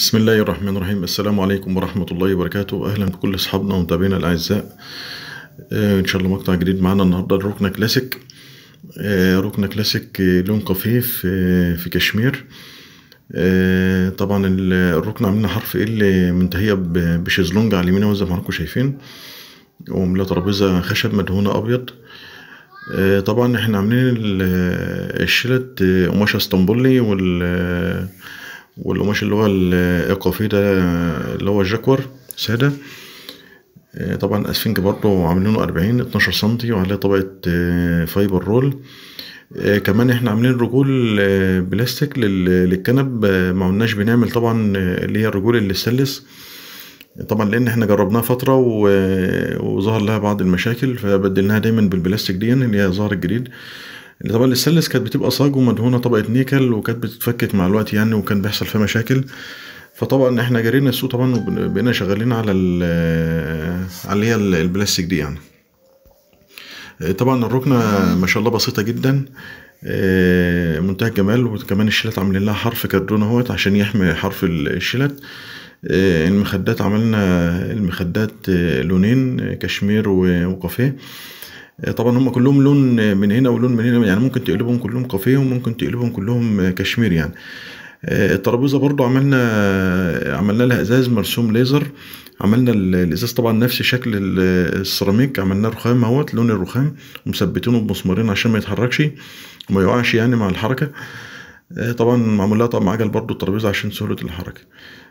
بسم الله الرحمن الرحيم السلام عليكم ورحمة الله وبركاته أهلا بكل أصحابنا ومتابعينا الأعزاء آه إن شاء الله مقطع جديد معانا النهاردة الركنة كلاسيك آه ركنة كلاسيك لون كافيه في, في كشمير طبعا الركنة عاملينها حرف ال منتهية بشيزلونج على اليمين زي ما حضراتكم شايفين وملا ترابيزة خشب مدهونة أبيض طبعا احنا عاملين الشلت قماشة اسطنبولي وال والقماش اللي هو الايقافي ده اللي هو الجاكور سادة آه، طبعا اسفنج برضه عاملينه أربعين اتناشر سنتي وعليه طبقة آه، فايبر رول آه، كمان احنا عاملين رجول بلاستيك للكنب ما قلناش بنعمل طبعا اللي هي الرجول الاستانلس طبعا لان احنا جربناها فتره وظهر لها بعض المشاكل فبدلناها دايما بالبلاستيك دي يعني اللي هي ظهر الجديد طبعا الستانلس كانت بتبقى صاج ومدهونة طبقة نيكل وكانت بتتفكك مع الوقت يعني وكان بيحصل فيها مشاكل فطبعا احنا جرينا السوق طبعا وبقينا شغالين على على اللي هي البلاستيك دي يعني آه، طبعا الركنة ما شاء الله بسيطة جدا آه، منتهى الجمال وكمان الشيلات عاملين لها حرف كاردون اهوت عشان يحمي حرف الشيلات آه، المخدات عملنا المخدات لونين كشمير وكافيه آه، طبعا هم كلهم لون آه، من هنا ولون من هنا يعني ممكن تقلبهم كلهم كافيه وممكن تقلبهم كلهم آه، كشمير يعني الترابيزه برضو عملنا عملنا لها ازاز مرسوم ليزر عملنا الازاز طبعا نفس شكل السيراميك عملنا رخام اهوت لون الرخام ومثبتينه بمسمارين عشان ما يتحركش وما يقعش يعني مع الحركه طبعا معمول لها طبعا عجل برضو الترابيزه عشان سهوله الحركه